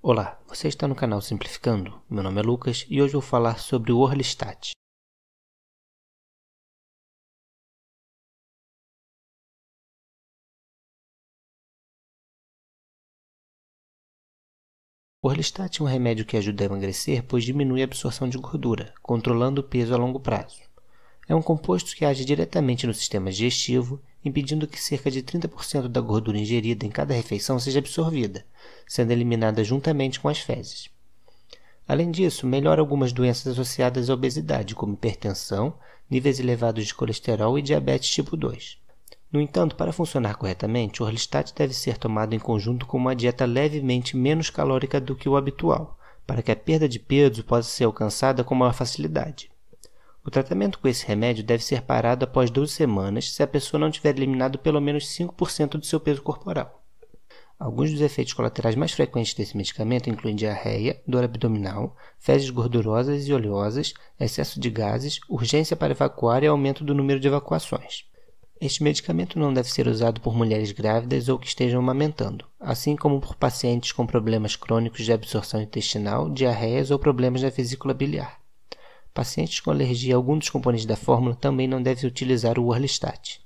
Olá, você está no canal Simplificando. Meu nome é Lucas e hoje vou falar sobre o Orlistat. O Orlistat é um remédio que ajuda a emagrecer, pois diminui a absorção de gordura, controlando o peso a longo prazo. É um composto que age diretamente no sistema digestivo impedindo que cerca de 30% da gordura ingerida em cada refeição seja absorvida, sendo eliminada juntamente com as fezes. Além disso, melhora algumas doenças associadas à obesidade, como hipertensão, níveis elevados de colesterol e diabetes tipo 2. No entanto, para funcionar corretamente, o Orlistat deve ser tomado em conjunto com uma dieta levemente menos calórica do que o habitual, para que a perda de peso possa ser alcançada com maior facilidade. O tratamento com esse remédio deve ser parado após 12 semanas se a pessoa não tiver eliminado pelo menos 5% do seu peso corporal. Alguns dos efeitos colaterais mais frequentes desse medicamento incluem diarreia, dor abdominal, fezes gordurosas e oleosas, excesso de gases, urgência para evacuar e aumento do número de evacuações. Este medicamento não deve ser usado por mulheres grávidas ou que estejam amamentando, assim como por pacientes com problemas crônicos de absorção intestinal, diarreias ou problemas na vesícula biliar. Pacientes com alergia a algum dos componentes da fórmula também não devem utilizar o Orlistat.